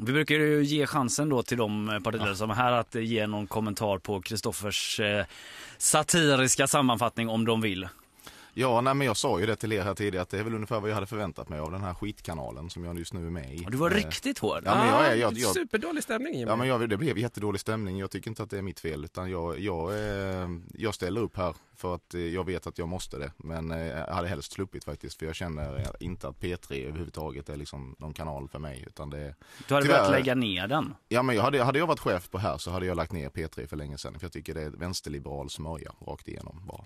Vi brukar ju ge chansen då till de eh, partiledare ja. som är här att eh, ge någon kommentar på Kristoffers eh, satiriska sammanfattning om de vill. Ja, nej, men jag sa ju det till er här tidigare att det är väl ungefär vad jag hade förväntat mig av den här skitkanalen som jag just nu är med i. du var eh, riktigt hård. Ja, men jag, jag, ah, jag, jag Superdålig stämning. Jimmy. Ja, men jag, det blev jättedålig stämning. Jag tycker inte att det är mitt fel utan jag, jag, eh, jag ställer upp här för att eh, jag vet att jag måste det. Men jag hade helst sluppit faktiskt för jag känner inte att P3 överhuvudtaget är liksom någon kanal för mig. Utan det, du hade tyvärr, velat lägga ner den? Ja, men jag hade, hade jag varit chef på här så hade jag lagt ner P3 för länge sedan. För jag tycker det är vänsterliberal smörja rakt igenom bara.